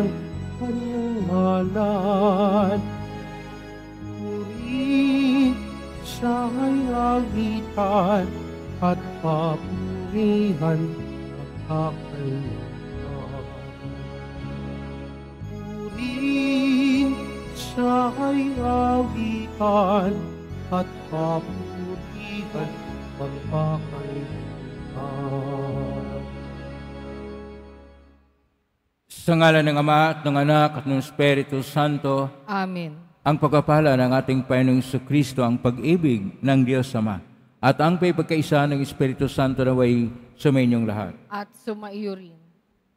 ng kanyang ngalan. Purihin siya'y agitan at papurihan magkakailan. Purihin siya'y agitan at papurihan magkakailan. Sa ngala ng Ama at ng Anak at ng Espiritu Santo. Amen. Ang pagpapala ng ating Panginoong Su Kristo, ang pag-ibig ng Diyos Ama, at ang pagkakaisa ng Espiritu Santo na way sa inyong lahat. At sumaiyo rin.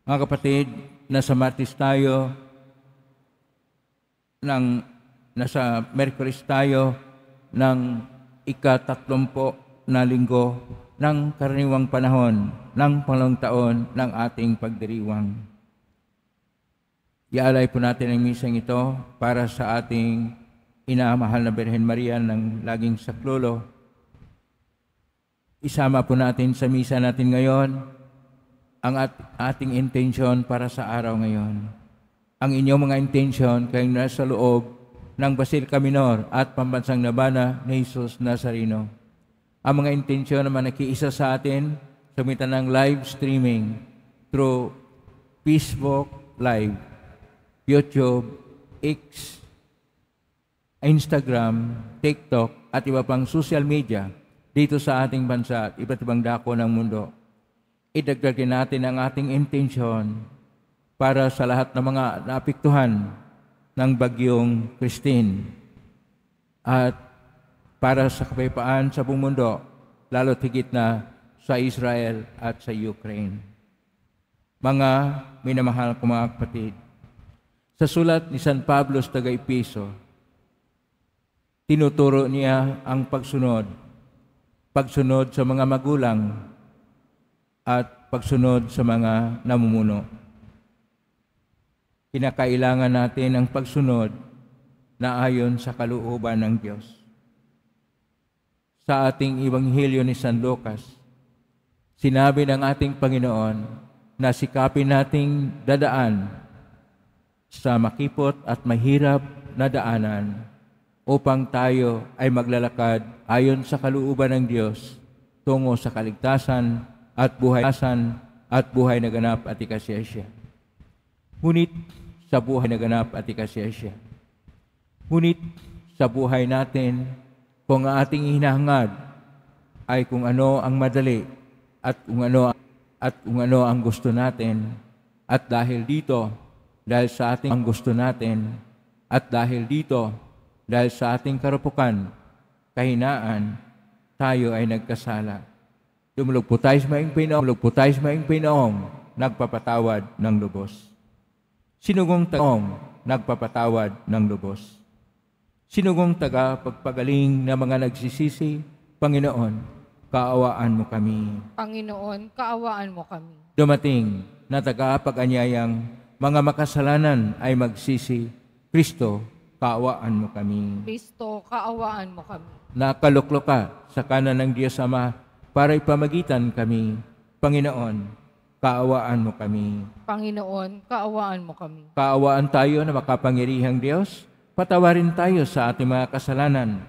Mga kapatid, nasa Martis tayo, ng, nasa Merkulis tayo ng ikatatlumpo na linggo ng karaniwang panahon ng pangalawang taon ng ating pagdiriwang. Ialay po natin ang misang ito para sa ating inaamahal na Birhen Maria ng laging saklolo. Isama po natin sa misa natin ngayon ang at ating intensyon para sa araw ngayon. Ang inyong mga intensyon kayong nasa loob ng Basilica Minor at Pambansang Nabana ni Jesus Nazareno. Ang mga intensyon naman nakiisa sa atin, sa sumitan ng live streaming through Facebook Live YouTube, X, Instagram, TikTok, at iba pang social media dito sa ating bansa at iba't ibang dako ng mundo. Idagdagin natin ang ating intensyon para sa lahat ng mga naapiktuhan ng bagyong Christine at para sa kapayapaan sa buong mundo, lalo higit na sa Israel at sa Ukraine. Mga minamahal ko mga kapatid, sa sulat ni San Pablo sa taga Tagaypiso, tinuturo niya ang pagsunod, pagsunod sa mga magulang at pagsunod sa mga namumuno. Kinakailangan natin ang pagsunod na ayon sa kalooban ng Diyos. Sa ating Ibanghilyo ni San Lucas, sinabi ng ating Panginoon na sikapin nating dadaan sa makipot at mahirap na daanan upang tayo ay maglalakad ayon sa kalooban ng Diyos tungo sa kaligtasan at buhay at buhay na ganap at ikasyesya. Ngunit sa buhay na ganap at ikasyesya. Ngunit sa buhay natin, kung ang ating hinahangad ay kung ano ang madali at kung ano at kung ano ang gusto natin at dahil dito dahil sa ating ang gusto natin at dahil dito, dahil sa ating karupukan, kahinaan, tayo ay nagkasala. Dumulog po tayo sa maing Pinoong, dumulog po tayo sa maing Pinoong, nagpapatawad ng lubos. Sinugong taong nagpapatawad ng lubos. Sinugong taga pagpagaling na mga nagsisisi, Panginoon, kaawaan mo kami. Panginoon, kaawaan mo kami. Dumating na taga pag-anyayang mga makasalanan ay magsisi, Kristo, kaawaan mo kami. Kristo, kaawaan mo kami. Nakaluklok ka sa kanan ng Diyos Ama para ipamagitan kami. Panginoon, kaawaan mo kami. Panginoon, kaawaan mo kami. Kaawaan tayo na makapangirihang Diyos. Patawarin tayo sa ating mga kasalanan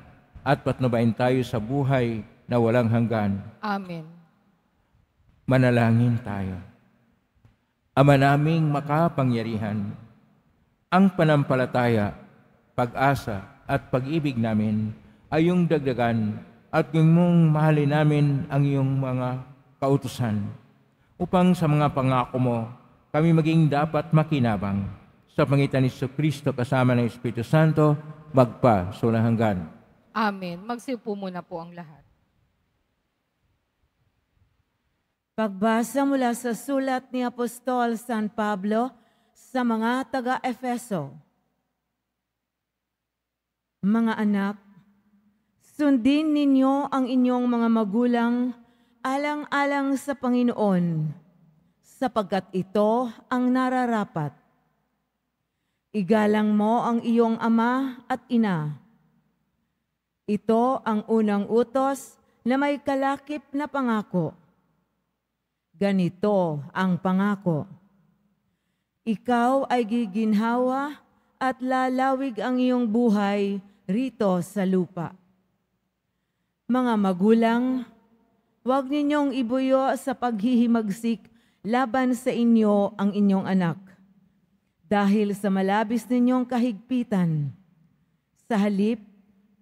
at patnubain tayo sa buhay na walang hanggan. Amen. Manalangin tayo. Ama naming makapangyarihan, ang panampalataya, pag-asa at pag-ibig namin ay iyong dagdagan at iyong mahalin namin ang iyong mga kautusan upang sa mga pangako mo kami maging dapat makinabang sa pangitan ni Kristo kasama ng Espiritu Santo magpa hanggan. Amen. Magsipo muna po ang lahat. Pagbasa mula sa sulat ni Apostol San Pablo sa mga taga-Efeso. Mga anak, sundin ninyo ang inyong mga magulang alang-alang sa Panginoon, sapagkat ito ang nararapat. Igalang mo ang iyong ama at ina. Ito ang unang utos na may kalakip na pangako Ganito ang pangako. Ikaw ay giginhawa at lalawig ang iyong buhay rito sa lupa. Mga magulang, huwag ninyong ibuyo sa paghihimagsik laban sa inyo ang inyong anak. Dahil sa malabis ninyong kahigpitan, sa halip,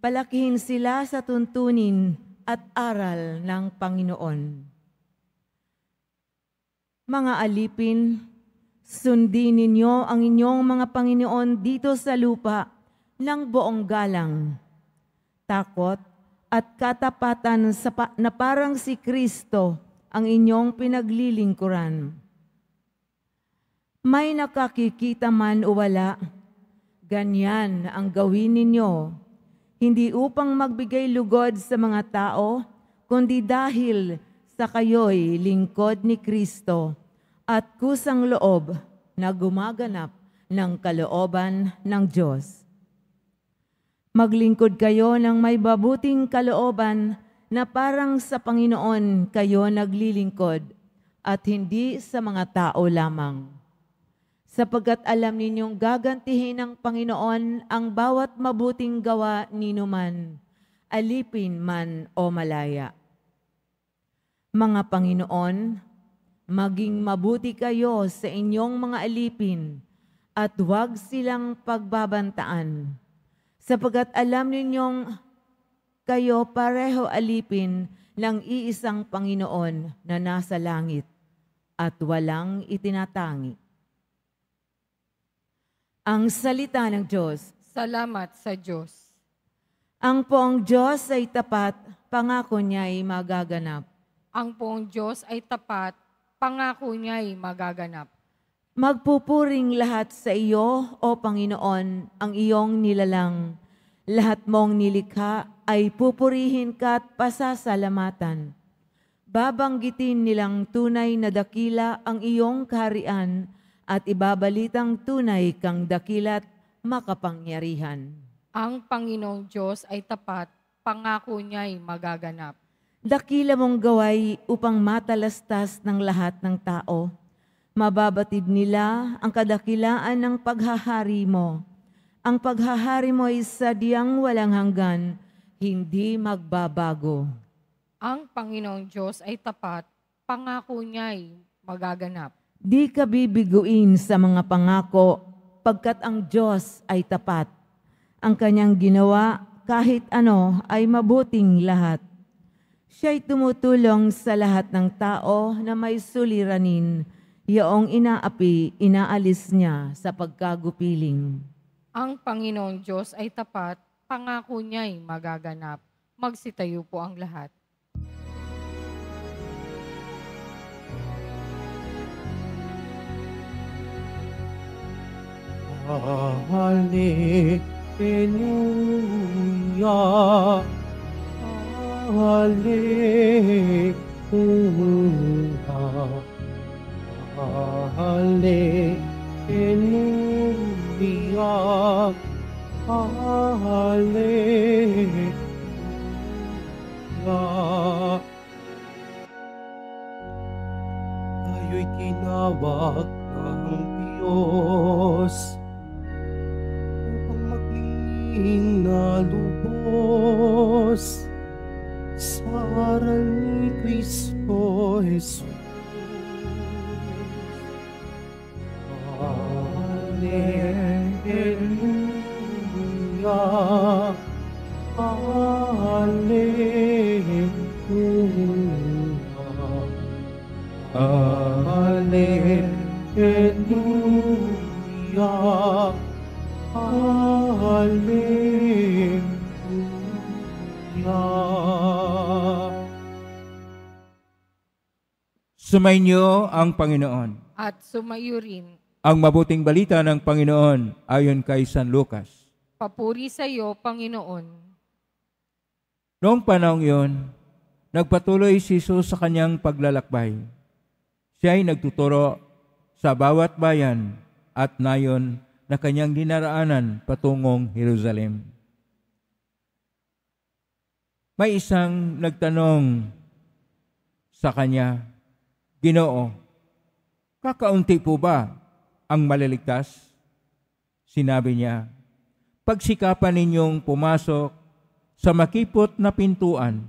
palakihin sila sa tuntunin at aral ng Panginoon mga alipin. Sundin ninyo ang inyong mga Panginoon dito sa lupa ng buong galang, takot at katapatan sa pa- na parang si Kristo ang inyong pinaglilingkuran. May nakakikita man o wala, ganyan ang gawin ninyo, hindi upang magbigay lugod sa mga tao, kundi dahil sa kayo'y lingkod ni Kristo at kusang loob na gumaganap ng kalooban ng Diyos. Maglingkod kayo ng may babuting kalooban na parang sa Panginoon kayo naglilingkod at hindi sa mga tao lamang. Sapagkat alam ninyong gagantihin ng Panginoon ang bawat mabuting gawa man, alipin man o malaya. Mga Panginoon, Maging mm. mabuti kayo sa inyong mga alipin at huwag silang pagbabantaan. Sapagat alam ninyong kayo pareho alipin ng iisang Panginoon na nasa langit at walang itinatangi. Ang salita ng Diyos. Salamat sa Diyos. Ang poong Diyos ay tapat, pangako niya ay magaganap. Ang poong Diyos ay tapat, pangako niya ay magaganap. Magpupuring lahat sa iyo, O Panginoon, ang iyong nilalang. Lahat mong nilikha ay pupurihin ka at pasasalamatan. Babanggitin nilang tunay na dakila ang iyong kaharian at ibabalitang tunay kang dakilat makapangyarihan. Ang Panginoong Diyos ay tapat, pangako niya ay magaganap. Dakila mong gaway upang matalastas ng lahat ng tao. Mababatid nila ang kadakilaan ng paghahari mo. Ang paghahari mo ay sadyang walang hanggan, hindi magbabago. Ang Panginoong Diyos ay tapat, pangako niya ay magaganap. Di ka bibiguin sa mga pangako, pagkat ang Diyos ay tapat. Ang kanyang ginawa, kahit ano, ay mabuting lahat. Siya'y tumutulong sa lahat ng tao na may suliranin. Yaong inaapi, inaalis niya sa pagkagupiling. Ang Panginoong Diyos ay tapat, pangako niya'y magaganap. Magsitayo po ang lahat. Hallelujah. Alleluia, Alleluia, Alleluia. Tayo'y kinawag ng Diyos upang maglingin na lubos sa aral ni Cristo Jesus. Alleluia, Alleluia, Alleluia, Alleluia. Sumainyo ang Panginoon. At sumayo rin. Ang mabuting balita ng Panginoon ayon kay San Lucas. Papuri sa iyo, Panginoon. Noong panahong yon, nagpatuloy si Jesus sa kanyang paglalakbay. Siya ay nagtuturo sa bawat bayan at nayon na kanyang dinaraanan patungong Jerusalem. May isang nagtanong sa kanya, Ginoo, kakaunti po ba ang maliligtas? Sinabi niya, pagsikapan ninyong pumasok sa makipot na pintuan,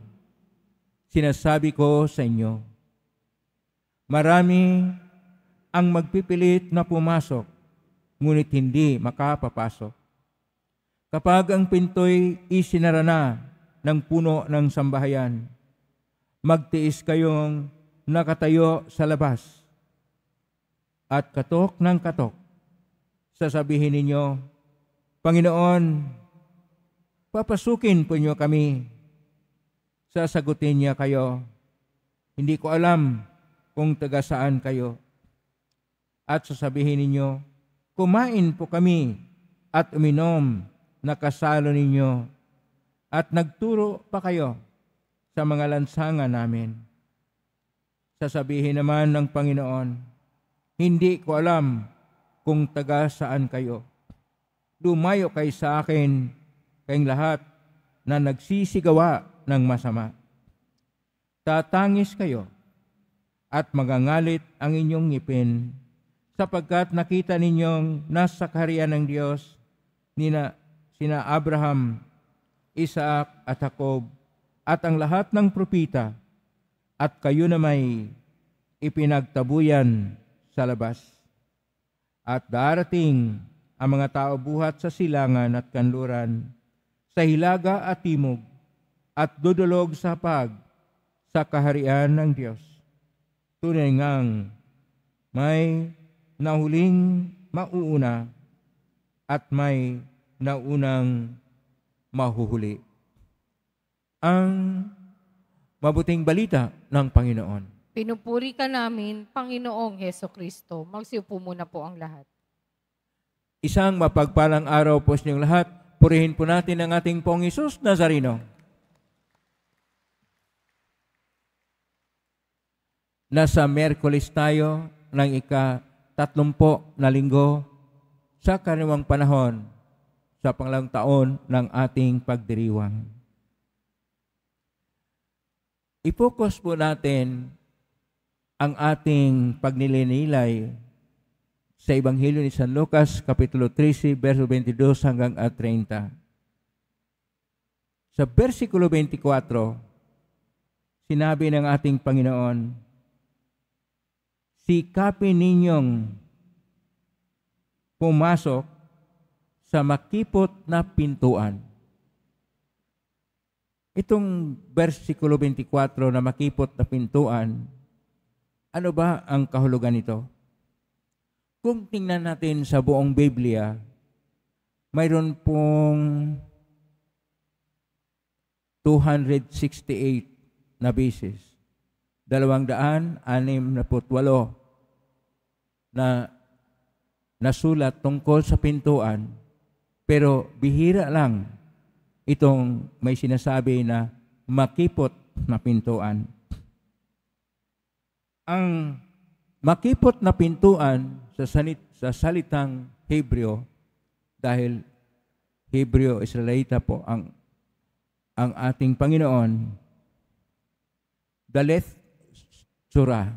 sinasabi ko sa inyo, marami ang magpipilit na pumasok, ngunit hindi makapapasok. Kapag ang pintoy isinara na ng puno ng sambahayan, magtiis kayong nakatayo sa labas at katok ng katok, sasabihin ninyo, Panginoon, papasukin po niyo kami. Sasagutin niya kayo, hindi ko alam kung taga saan kayo. At sasabihin ninyo, kumain po kami at uminom na kasalo ninyo at nagturo pa kayo sa mga lansangan namin Sasabihin naman ng Panginoon, hindi ko alam kung taga saan kayo. Lumayo kay sa akin kayong lahat na nagsisigawa ng masama. Tatangis kayo at magangalit ang inyong ngipin sapagkat nakita ninyong nasa kaharian ng Diyos nina sina Abraham, Isaac at Jacob at ang lahat ng propita at kayo na may ipinagtabuyan sa labas. At darating ang mga tao buhat sa silangan at kanluran, sa hilaga at timog, at dudulog sa pag sa kaharian ng Diyos. Tunay ngang may nahuling mauuna at may naunang mahuhuli. Ang mabuting balita ng Panginoon. Pinupuri ka namin, Panginoong Heso Kristo. Magsiupo muna po ang lahat. Isang mapagpalang araw po sa inyong lahat. Purihin po natin ang ating Pong Isus Nazareno. Nasa Merkulis tayo ng ika tatlumpo na linggo sa kaniwang panahon sa panglang taon ng ating pagdiriwang ipokus focus po natin ang ating pagnilinilay sa Ebanghelyo ni San Lucas, Kapitulo 13, verso 22 hanggang 30. Sa versikulo 24, sinabi ng ating Panginoon, Sikapin ninyong pumasok sa makipot na pintuan Itong versikulo 24 na makipot na pintuan, ano ba ang kahulugan nito? Kung tingnan natin sa buong Biblia, mayroon pong 268 na bisis. 268 na putwalo na nasulat tungkol sa pintuan, pero bihira lang itong may sinasabi na makipot na pintuan. Ang makipot na pintuan sa, sanit, sa salitang Hebreo, dahil Hebreo Israelita po ang ang ating Panginoon, dalet tsura.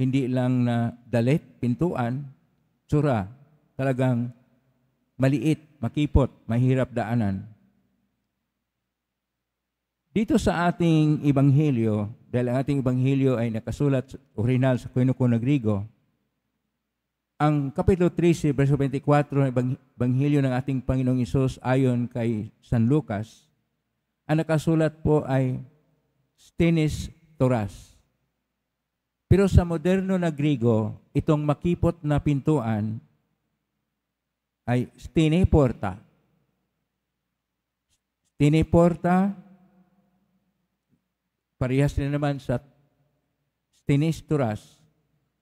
Hindi lang na dalet, pintuan, tsura. Talagang maliit, makipot, mahirap daanan. Dito sa ating ebanghelyo, dahil ang ating ebanghelyo ay nakasulat original sa Kuinukuno Grigo, ang Kapitulo 13, verso 24 ng Ebanghelyo ng ating Panginoong Isus ayon kay San Lucas, ang nakasulat po ay Stenis Toras. Pero sa moderno na Grigo, itong makipot na pintuan ay, tiene porta. Tiene porta, parehas na naman sa tinisturas,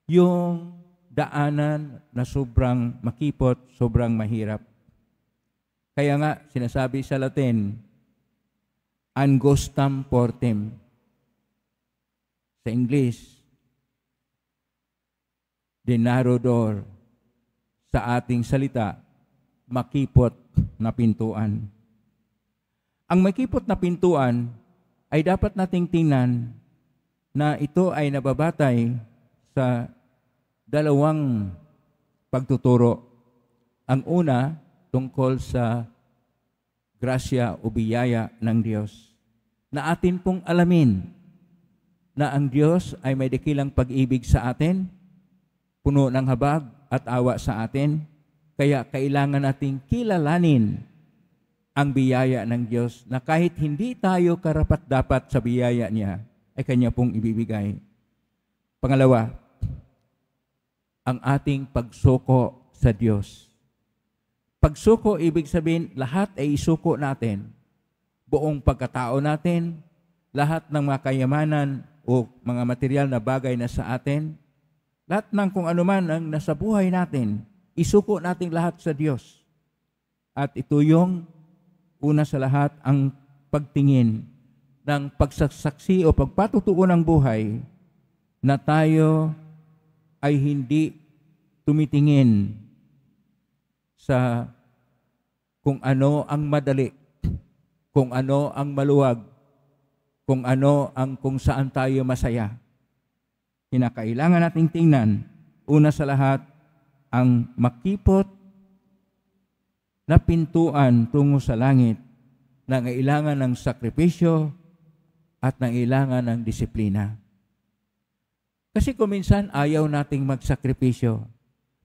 yung daanan na sobrang makipot, sobrang mahirap. Kaya nga, sinasabi sa Latin, angostam portem. Sa English, the narrow door. Sa ating salita, makipot na pintuan. Ang makipot na pintuan ay dapat nating tingnan na ito ay nababatay sa dalawang pagtuturo. Ang una, tungkol sa grasya o biyaya ng Diyos na atin pong alamin na ang Diyos ay may dakilang pag-ibig sa atin, puno ng habag at awa sa atin, kaya kailangan nating kilalanin ang biyaya ng Diyos na kahit hindi tayo karapat-dapat sa biyaya niya, ay kanya pong ibibigay. Pangalawa, ang ating pagsuko sa Diyos. Pagsuko, ibig sabihin, lahat ay isuko natin. Buong pagkatao natin, lahat ng mga kayamanan o mga material na bagay na sa atin, lahat ng kung anuman ang nasa buhay natin, isuko nating lahat sa Diyos. At ito yung una sa lahat ang pagtingin ng pagsasaksi o pagpatutuo ng buhay na tayo ay hindi tumitingin sa kung ano ang madali, kung ano ang maluwag, kung ano ang kung saan tayo masaya. Kinakailangan nating tingnan, una sa lahat, ang makipot na pintuan tungo sa langit na ngailangan ng sakripisyo at nangailangan ng disiplina. Kasi kuminsan ayaw nating magsakripisyo.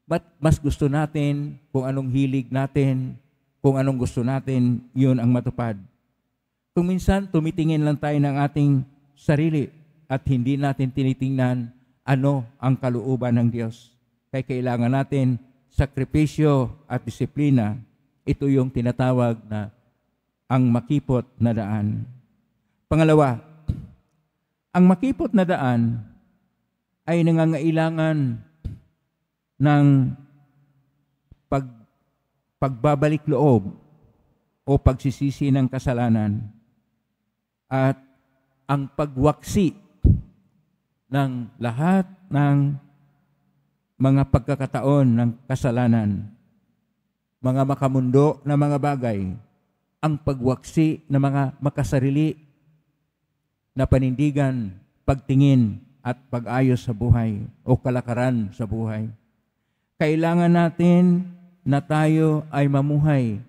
But mas gusto natin kung anong hilig natin, kung anong gusto natin, yun ang matupad. Kung minsan tumitingin lang tayo ng ating sarili at hindi natin tinitingnan ano ang kalooban ng Diyos. Kaya kailangan natin sakripisyo at disiplina. Ito yung tinatawag na ang makipot na daan. Pangalawa, ang makipot na daan ay nangangailangan ng pag, pagbabalik loob o pagsisisi ng kasalanan at ang pagwaksi ng lahat ng mga pagkakataon ng kasalanan, mga makamundo na mga bagay, ang pagwaksi ng mga makasarili na panindigan, pagtingin at pag-ayos sa buhay o kalakaran sa buhay. Kailangan natin na tayo ay mamuhay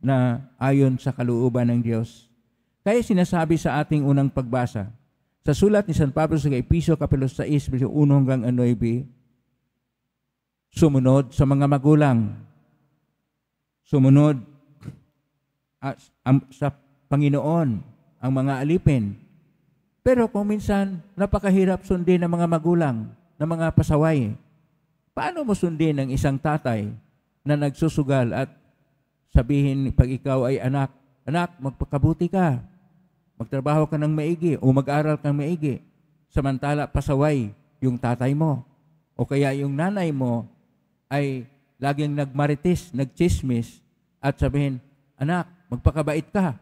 na ayon sa kalooban ng Diyos. Kaya sinasabi sa ating unang pagbasa, sa sulat ni San Pablo sa Episo, Kapilo 6, 1 hanggang 9, Sumunod sa mga magulang. Sumunod sa Panginoon ang mga alipin. Pero kung minsan, napakahirap sundin ng mga magulang, ng mga pasaway. Paano mo sundin ang isang tatay na nagsusugal at sabihin pag ikaw ay anak, anak, magpakabuti ka. Magtrabaho ka ng maigi o mag-aral ka kang maigi. Samantala, pasaway yung tatay mo. O kaya yung nanay mo ay laging nagmaritis, nagchismis, at sabihin, anak, magpakabait ka.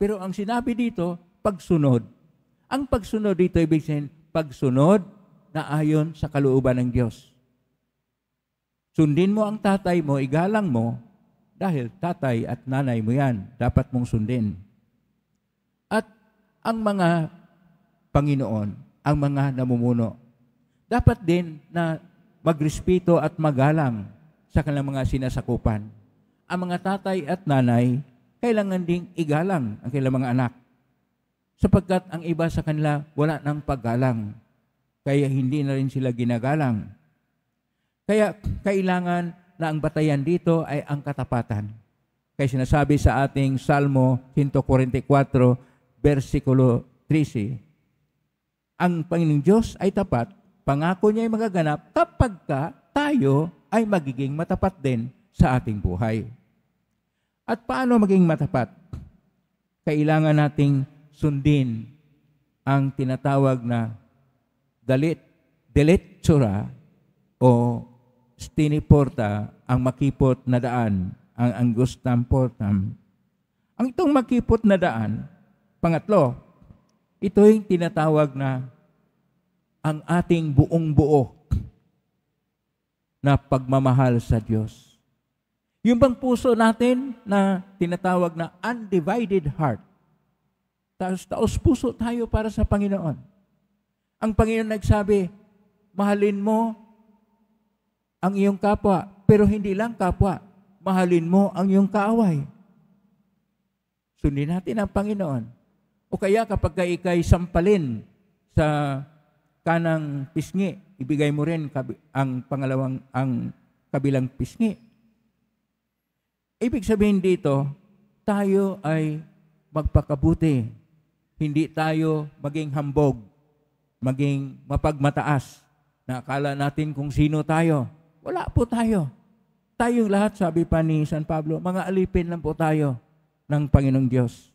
Pero ang sinabi dito, pagsunod. Ang pagsunod dito ibig sabihin, pagsunod na ayon sa kalooban ng Diyos. Sundin mo ang tatay mo, igalang mo, dahil tatay at nanay mo yan, dapat mong sundin. At ang mga Panginoon, ang mga namumuno, dapat din na magrespeto at magalang sa kanilang mga sinasakupan. Ang mga tatay at nanay, kailangan ding igalang ang kanilang mga anak. Sapagkat ang iba sa kanila wala ng paggalang, kaya hindi na rin sila ginagalang. Kaya kailangan na ang batayan dito ay ang katapatan. Kaya sinasabi sa ating Salmo 144, versikulo 13, ang Panginoong Diyos ay tapat Pangako niya ay magaganap kapag ka tayo ay magiging matapat din sa ating buhay. At paano maging matapat? Kailangan nating sundin ang tinatawag na dalit, deletsura o stiniporta ang makipot na daan, ang angustam portam. Ang itong makipot na daan, pangatlo, ito yung tinatawag na ang ating buong buo na pagmamahal sa Diyos. Yung bang puso natin na tinatawag na undivided heart, taos, taos puso tayo para sa Panginoon. Ang Panginoon nagsabi, mahalin mo ang iyong kapwa, pero hindi lang kapwa, mahalin mo ang iyong kaaway. Sundin natin ang Panginoon. O kaya kapag ka ikay sampalin sa kanang pisngi, ibigay mo rin ang pangalawang ang kabilang pisngi. Ibig sabihin dito, tayo ay magpakabuti. Hindi tayo maging hambog, maging mapagmataas. Nakala natin kung sino tayo. Wala po tayo. Tayong lahat, sabi pa ni San Pablo, mga alipin lang po tayo ng Panginoong Diyos.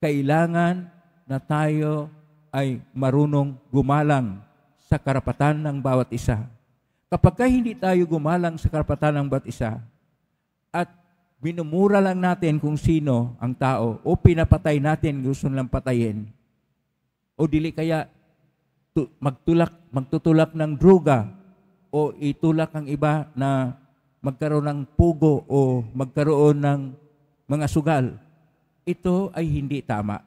Kailangan na tayo ay marunong gumalang sa karapatan ng bawat isa. Kapag ka hindi tayo gumalang sa karapatan ng bawat isa at binumura lang natin kung sino ang tao o pinapatay natin gusto nilang patayin o dili kaya magtulak, magtutulak ng droga o itulak ang iba na magkaroon ng pugo o magkaroon ng mga sugal. Ito ay hindi tama.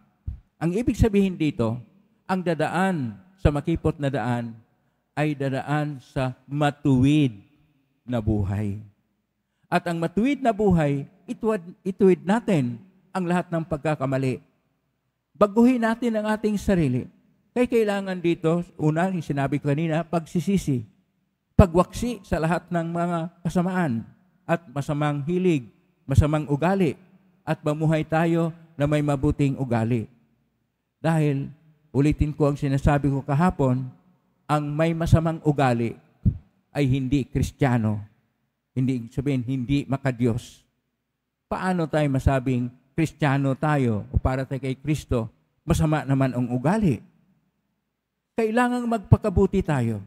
Ang ibig sabihin dito, ang dadaan sa makipot na daan ay dadaan sa matuwid na buhay. At ang matuwid na buhay, ituwid, ituwid natin ang lahat ng pagkakamali. Baguhin natin ang ating sarili. Kaya kailangan dito, una, yung sinabi ko kanina, pagsisisi. Pagwaksi sa lahat ng mga kasamaan at masamang hilig, masamang ugali, at mamuhay tayo na may mabuting ugali. Dahil Ulitin ko ang sinasabi ko kahapon, ang may masamang ugali ay hindi kristyano. Hindi sabihin, hindi makadiyos. Paano tayo masabing kristyano tayo o para tayo kay Kristo, masama naman ang ugali? Kailangang magpakabuti tayo.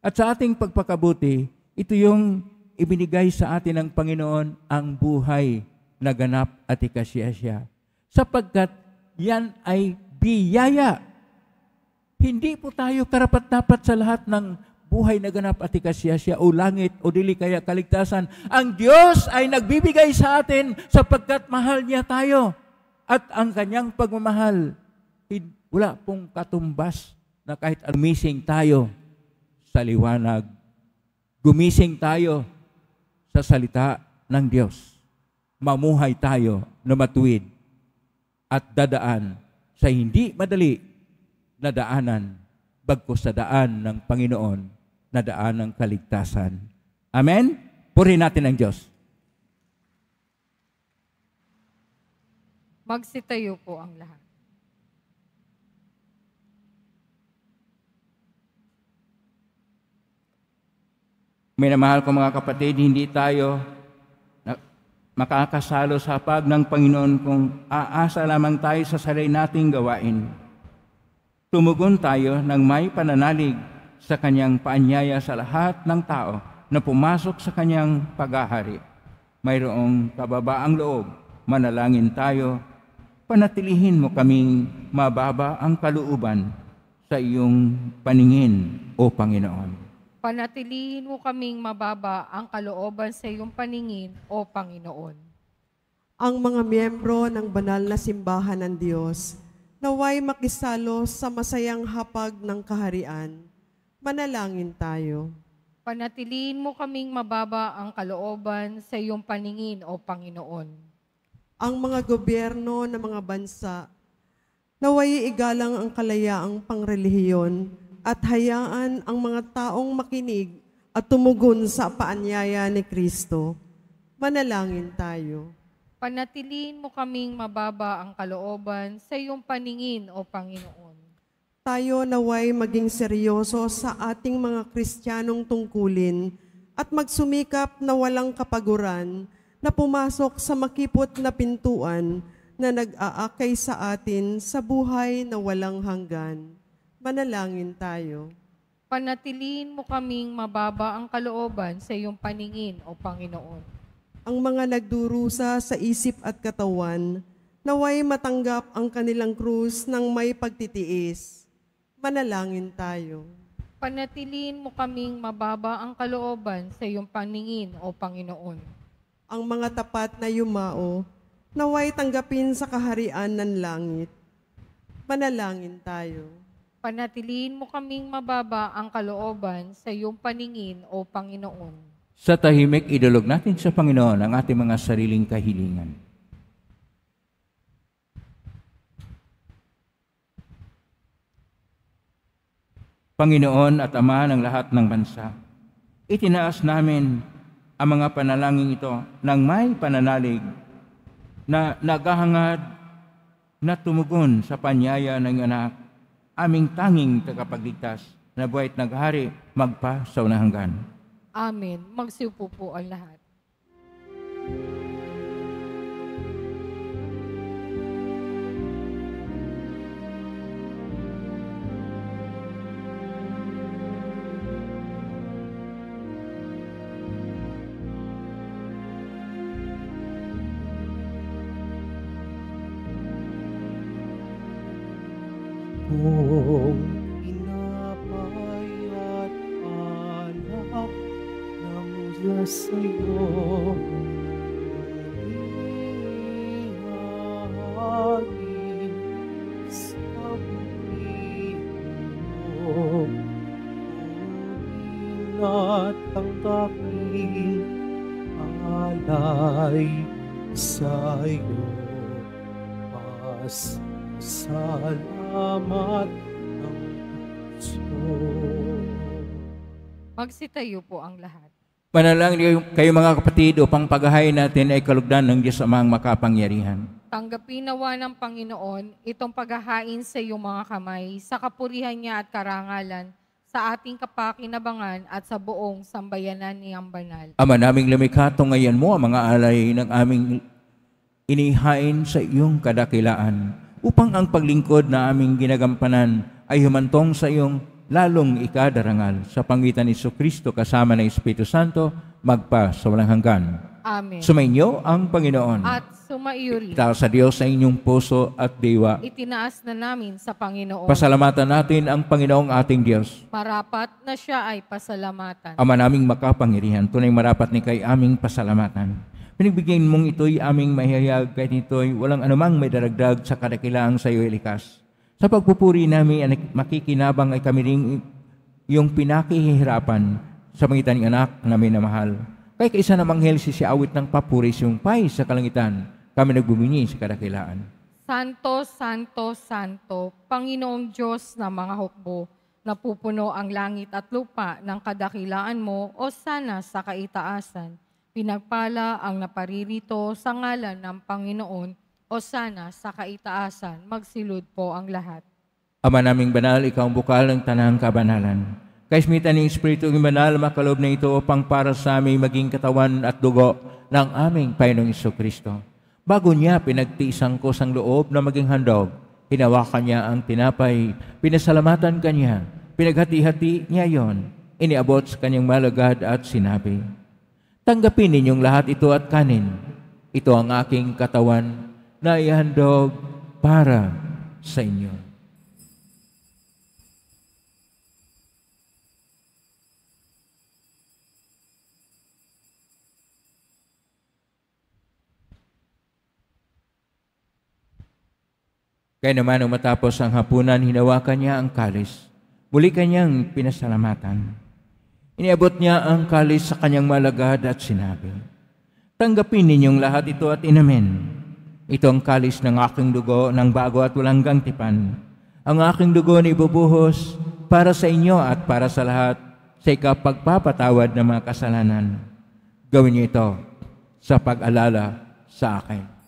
At sa ating pagpakabuti, ito yung ibinigay sa atin ng Panginoon ang buhay na ganap at ikasiyasya. Sapagkat yan ay biyaya hindi po tayo karapat-dapat sa lahat ng buhay na ganap at ikasiyasya o langit o dili kaya kaligtasan. Ang Diyos ay nagbibigay sa atin sapagkat mahal niya tayo. At ang kanyang pagmamahal, wala pong katumbas na kahit gumising tayo sa liwanag, gumising tayo sa salita ng Diyos. Mamuhay tayo na matuwid at dadaan sa hindi madali na daanan, bagko sa daan ng Panginoon na daan ng kaligtasan. Amen? Purihin natin ang Diyos. Magsitayo po ang lahat. Minamahal ko mga kapatid, hindi tayo makakasalo sa pag ng Panginoon kung aasa lamang tayo sa sarili nating gawain. Tumugon tayo ng may pananalig sa kanyang paanyaya sa lahat ng tao na pumasok sa kanyang paghahari. Mayroong kababaang loob, manalangin tayo, panatilihin mo kaming mababa ang kaluuban sa iyong paningin, O Panginoon. Panatilihin mo kaming mababa ang kalooban sa iyong paningin, O Panginoon. Ang mga miyembro ng banal na simbahan ng Diyos naway makisalo sa masayang hapag ng kaharian. Manalangin tayo. Panatiliin mo kaming mababa ang kalooban sa iyong paningin, O Panginoon. Ang mga gobyerno ng mga bansa, naway igalang ang kalayaang pangrelihiyon at hayaan ang mga taong makinig at tumugon sa paanyaya ni Kristo. Manalangin tayo. Panatiliin mo kaming mababa ang kalooban sa iyong paningin, O Panginoon. Tayo naway maging seryoso sa ating mga Kristiyanong tungkulin at magsumikap na walang kapaguran na pumasok sa makipot na pintuan na nag-aakay sa atin sa buhay na walang hanggan. Manalangin tayo. Panatiliin mo kaming mababa ang kalooban sa iyong paningin, O Panginoon ang mga nagdurusa sa isip at katawan, naway matanggap ang kanilang krus ng may pagtitiis. Manalangin tayo. Panatiliin mo kaming mababa ang kalooban sa iyong paningin o Panginoon. Ang mga tapat na yumao, naway tanggapin sa kaharian ng langit. Manalangin tayo. Panatiliin mo kaming mababa ang kalooban sa iyong paningin o Panginoon sa tahimik, idulog natin sa Panginoon ang ating mga sariling kahilingan. Panginoon at Ama ng lahat ng bansa, itinaas namin ang mga panalangin ito ng may pananalig na naghahangad na tumugon sa panyaya ng anak, aming tanging tagapagligtas na buhay at naghari magpa sa unahanggan. Amen. Magsiupo po ang lahat. Thank you. Magsitayo po ang lahat. Manalangin kayo mga kapatid upang paghahay natin ay kalugdan ng Diyos Amang makapangyarihan. Tanggapin nawa ng Panginoon itong paghahain sa iyong mga kamay sa kapurihan niya at karangalan sa ating kapakinabangan at sa buong sambayanan niyang banal. Ama naming lumikha, ngayon mo ang mga alay ng aming inihain sa iyong kadakilaan upang ang paglingkod na aming ginagampanan ay humantong sa iyong lalong ikadarangal sa pangitan ni Kristo kasama ng Espiritu Santo magpa sa walang hanggan. Amen. Sumainyo ang Panginoon. At sumaiyo rin. sa Diyos sa inyong puso at diwa. Itinaas na namin sa Panginoon. Pasalamatan natin ang Panginoong ating Diyos. Marapat na siya ay pasalamatan. Ama naming makapangyarihan, tunay marapat ni kay aming pasalamatan. Pinigbigyan mong ito'y aming mahihayag kahit ito'y walang anumang may daragdag sa kadakilaang sa iyo ilikas. Sa pagpupuri namin, makikinabang ay kami rin yung pinakihihirapan sa mga ng anak namin na mahal. Kaya kaisa namang helsi si awit ng papuri siyong pay sa kalangitan, kami nagbumingi sa kadakilaan. Santo, Santo, Santo, Panginoong Diyos na mga hukbo, napupuno ang langit at lupa ng kadakilaan mo o sana sa kaitaasan. Pinagpala ang naparirito sa ngalan ng Panginoon o sana sa kaitaasan, magsilud po ang lahat. Ama naming banal, ikaw ang bukal ng tanang kabanalan. Kaismitan ng Espiritu ng banal, makalob na ito upang para sa aming maging katawan at dugo ng aming Panginoong Iso Kristo. Bago niya pinagtisang ko sang loob na maging handog, hinawakan niya ang tinapay, pinasalamatan kanya, pinaghati-hati niya yon, iniabot sa kanyang malagad at sinabi, Tanggapin ninyong lahat ito at kanin. Ito ang aking katawan na ihandog para sa inyo. Kaya naman, nung matapos ang hapunan, hinawakan niya ang kalis. Muli kanyang pinasalamatan. Iniabot niya ang kalis sa kanyang malagad at sinabi, Tanggapin ninyong lahat ito at inamin ito ang kalis ng aking dugo ng bago at walang gantipan. Ang aking dugo na ibubuhos para sa inyo at para sa lahat sa ikapagpapatawad ng mga kasalanan. Gawin niyo ito sa pag-alala sa akin.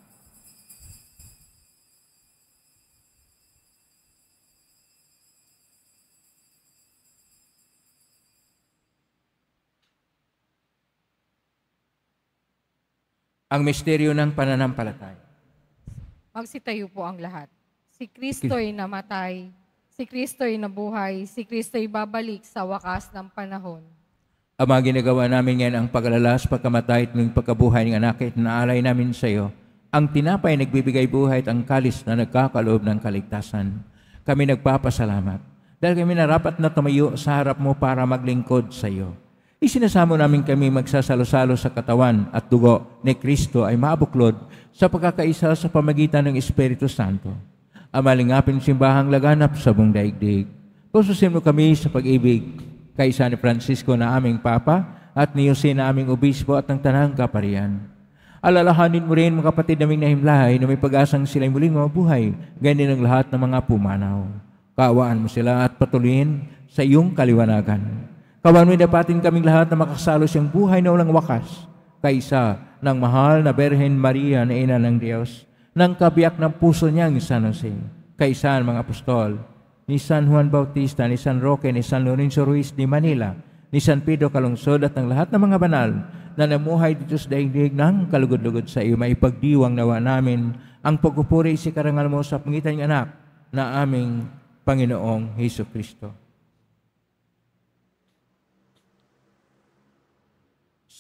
ang misteryo ng pananampalataya. Magsitayo po ang lahat. Si Kristo'y namatay, si Kristo'y nabuhay, si Kristo'y babalik sa wakas ng panahon. Ama, ginagawa namin ngayon ang paglalas, pagkamatay at ng pagkabuhay ng anak at naalay namin sa iyo ang tinapay nagbibigay buhay at ang kalis na nagkakaloob ng kaligtasan. Kami nagpapasalamat dahil kami narapat na tumayo sa harap mo para maglingkod sa iyo. Isinasamo namin kami magsasalo-salo sa katawan at dugo ni Kristo ay mabuklod sa pagkakaisa sa pamagitan ng Espiritu Santo. Amalingapin malingapin simbahang laganap sa buong daigdig. Pususin mo kami sa pag-ibig kaisa ni Francisco na aming Papa at ni Jose na aming Obispo at ng Tanang Kaparian. Alalahanin mo rin mga kapatid naming nahimlahay na may pag-asang sila'y muling mabuhay, ganyan ang lahat ng mga pumanaw. Kawaan mo sila at patuloyin sa iyong kaliwanagan. Kawan mo dapatin kaming lahat na makasalo siyang buhay na walang wakas kaysa ng mahal na Berhen Maria na ina ng Diyos, ng kabiyak ng puso niyang San Jose, kaysa ng mga apostol, ni San Juan Bautista, ni San Roque, ni San Lorenzo Ruiz de Manila, ni San Pedro Calungsod at ng lahat ng mga banal na namuhay dito sa daigdig ng kalugod-lugod sa iyo. Maipagdiwang nawa namin ang pagpupuri si karangal mo sa pangitan ng anak na aming Panginoong Heso Kristo.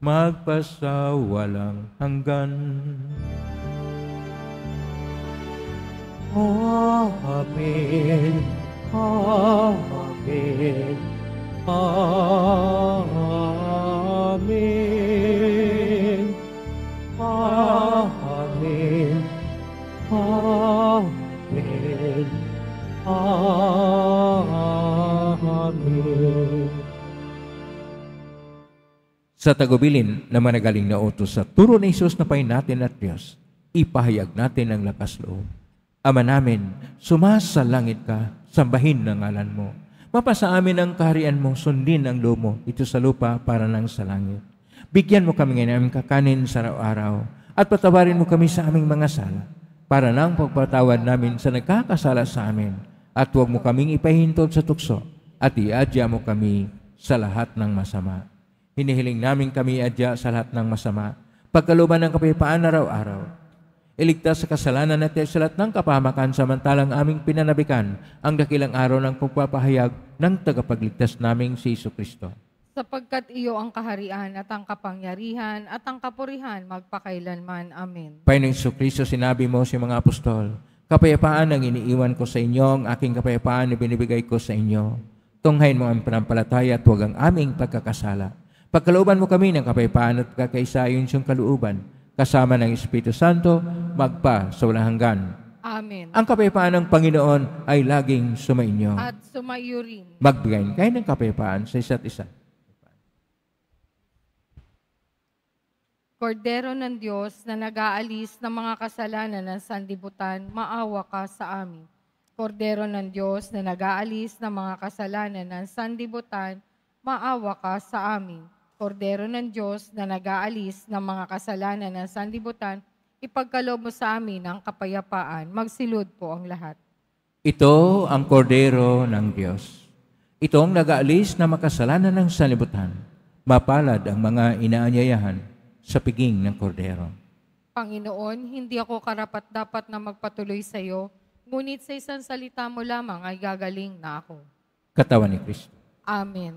magpasawalang hanggan. oh, Amen, Amen, Amen, Amen, oh, Amen sa tagubilin na managaling na utos sa turo ni Isus na pain natin at Diyos, ipahayag natin ang lakas loob. Ama namin, sumasa langit ka, sambahin ang ngalan mo. Mapasa amin ang kaharian mo, sundin ang loob ito sa lupa para lang sa langit. Bigyan mo kami ngayon aming kakanin sa araw-araw at patawarin mo kami sa aming mga sala para lang pagpatawad namin sa nagkakasala sa amin at huwag mo kaming ipahintod sa tukso at iadya mo kami sa lahat ng masama. Hinihiling namin kami adya sa lahat ng masama. Pagkaluban ng kapayapaan araw-araw. Iligtas sa kasalanan na sa lahat ng kapahamakan samantalang aming pinanabikan ang dakilang araw ng pagpapahayag ng tagapagligtas naming si Iso Kristo. Sapagkat iyo ang kaharian at ang kapangyarihan at ang kapurihan magpakailanman. Amen. Panginoon Iso Kristo, sinabi mo sa si mga apostol, Kapayapaan ang iniiwan ko sa inyo, ang aking kapayapaan na binibigay ko sa inyo. Tunghain mo ang panampalataya at huwag ang aming pagkakasala Pagkalooban mo kami ng kapayapaan at kakaisayon siyang kalooban, kasama ng Espiritu Santo, magpa sa walang hanggan. Amen. Ang kapayapaan ng Panginoon ay laging sumainyo. At sumayo rin. Magbigay kayo ng kapayapaan sa isa't isa. Kordero ng Diyos na nag-aalis ng mga kasalanan ng sandibutan, maawa ka sa amin. Kordero ng Diyos na nag-aalis ng mga kasalanan ng sandibutan, maawa ka sa amin kordero ng Diyos na nag-aalis ng mga kasalanan ng sanlibutan, ipagkalob mo sa amin ang kapayapaan. Magsilod po ang lahat. Ito ang kordero ng Diyos. Ito ang nag-aalis na makasalanan ng sanlibutan. Mapalad ang mga inaanyayahan sa piging ng kordero. Panginoon, hindi ako karapat-dapat na magpatuloy sa iyo, ngunit sa isang salita mo lamang ay gagaling na ako. Katawan ni Kristo. Amen.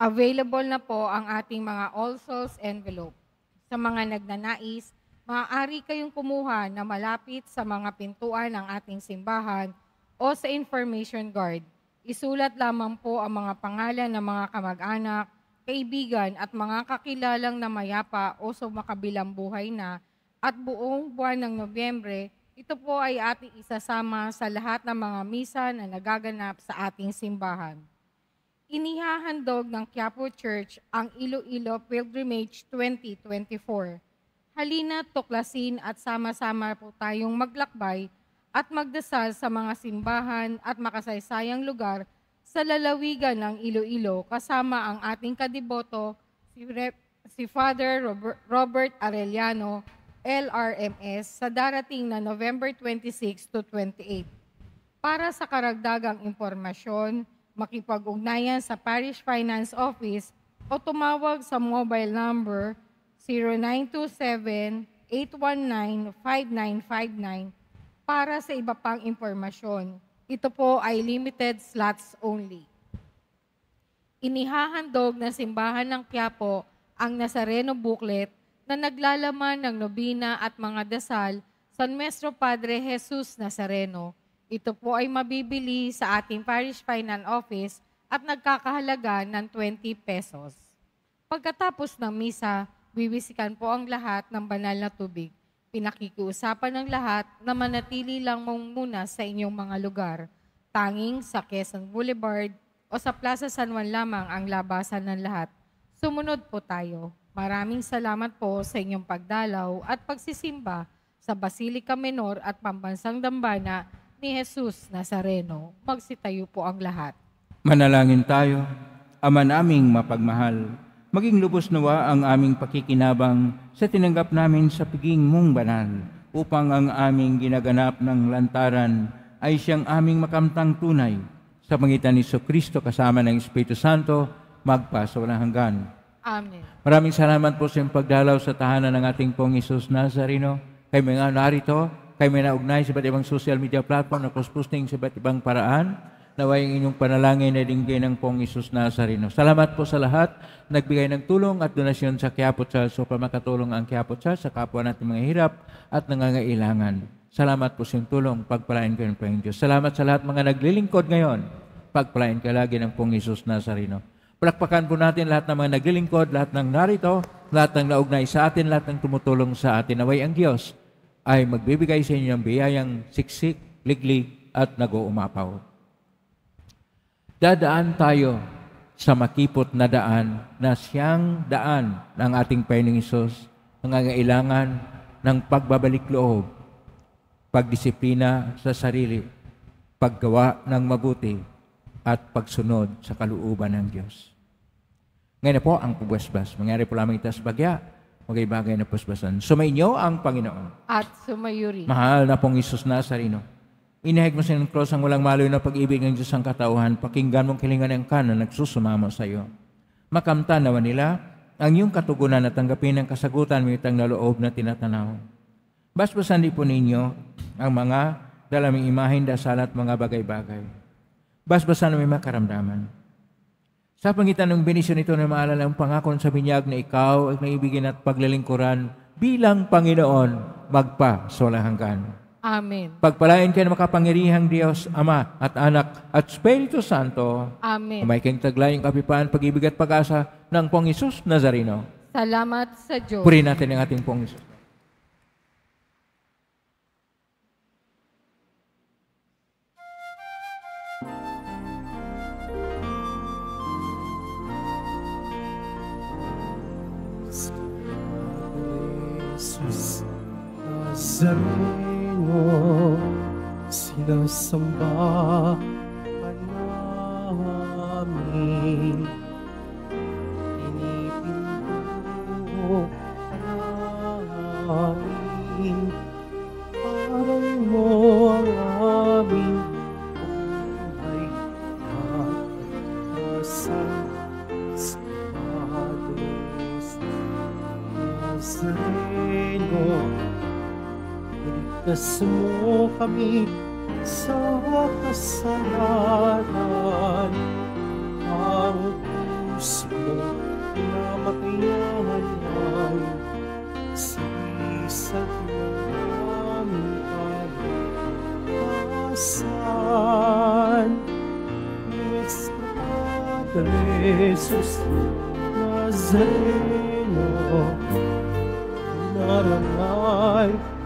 Available na po ang ating mga All Souls envelope. Sa mga nagnanais, maaari kayong kumuha na malapit sa mga pintuan ng ating simbahan o sa information guard. Isulat lamang po ang mga pangalan ng mga kamag-anak, kaibigan at mga kakilalang na mayapa o sumakabilang buhay na at buong buwan ng Nobyembre, ito po ay ating isasama sa lahat ng mga misa na nagaganap sa ating simbahan inihahandog ng Quiapo Church ang Iloilo Pilgrimage 2024. Halina, tuklasin at sama-sama po tayong maglakbay at magdasal sa mga simbahan at makasaysayang lugar sa lalawigan ng Iloilo kasama ang ating kadiboto, si, Rep, si Father Robert Arellano, LRMS, sa darating na November 26 to 28. Para sa karagdagang impormasyon, makipag-ugnayan sa Parish Finance Office o tumawag sa mobile number 0927-819-5959 para sa iba pang impormasyon. Ito po ay limited slots only. Inihahandog ng Simbahan ng Quiapo ang Nazareno booklet na naglalaman ng nobina at mga dasal sa Nuestro Padre Jesus Nazareno ito po ay mabibili sa ating Parish final Office at nagkakahalaga ng 20 pesos. Pagkatapos ng misa, wiwisikan po ang lahat ng banal na tubig. Pinakikiusapan ng lahat na manatili lang muna sa inyong mga lugar, tanging sa Quezon Boulevard o sa Plaza San Juan lamang ang labasan ng lahat. Sumunod po tayo. Maraming salamat po sa inyong pagdalaw at pagsisimba sa Basilica Menor at Pambansang Dambana ni Jesus Nazareno, magsitayo po ang lahat. Manalangin tayo, Ama naming mapagmahal, maging lubos nawa ang aming pakikinabang sa tinanggap namin sa piging mong banal, upang ang aming ginaganap ng lantaran ay siyang aming makamtang tunay. Sa pangitan ni Kristo kasama ng Espiritu Santo, magpaso na hanggan. Amen. Maraming salamat po sa pagdalaw sa tahanan ng ating pong Isus Nazareno. Kay mga narito, Kay may naugnay sa iba't ibang social media platform na cross posting sa iba't ibang paraan. Naway inyong panalangin na dinggay ng pong Isus Nazareno. Salamat po sa lahat. Nagbigay ng tulong at donasyon sa Quiapo so para makatulong ang Quiapo Church sa kapwa natin mga hirap at nangangailangan. Salamat po sa tulong. Pagpalain kayo ng Panginoon Diyos. Salamat sa lahat mga naglilingkod ngayon. Pagpalain ka lagi ng pong Isus Nazareno. Palakpakan po natin lahat ng mga naglilingkod, lahat ng narito, lahat ng naugnay sa atin, lahat ng tumutulong sa atin. Naway ang Diyos ay magbibigay sa inyo ng biyayang siksik, liglig at nag-uumapaw. Dadaan tayo sa makipot na daan na siyang daan ng ating Panginoong Isos, nangangailangan ng pagbabalik loob, pagdisiplina sa sarili, paggawa ng mabuti, at pagsunod sa kaluuban ng Diyos. Ngayon po ang pagwasbas. Mangyari po lamang ito sa bagya bagay na puspasan. Sumainyo ang Panginoon. At rin. Mahal na pong Isus Nazarino. Inihag mo sa ng cross ang walang maloy na pag-ibig ng Diyos ang katauhan. Pakinggan mong kilingan ang kanan nagsusumamo sa iyo. Makamta nawa nila ang iyong katugunan at tanggapin ang kasagutan mo itang naloob na tinatanaw. Basbasan din po ninyo ang mga dalaming imahin, dasal at mga bagay-bagay. Basbasan mo yung makaramdaman. Sa pangitan ng benisyon nito na maalala ang pangako sa binyag na ikaw ay naibigin at paglilingkuran bilang Panginoon magpa-solahanggan. Amen. Pagpalain kayo ng makapangirihang Diyos, Ama at Anak at Espiritu Santo. Amen. Umayking taglay ang kapipaan, pag-ibig at pag-asa ng Pong Isus Nazarino. Salamat sa Diyos. Puri natin ang ating Pong Isus. sarili sinasamba pa namin. Pinipinto na mo kami sa kasalanan ang krus mo namatayan ang sisat mo kami ang asan Nuestro Padre Jesus Nazareno Naranay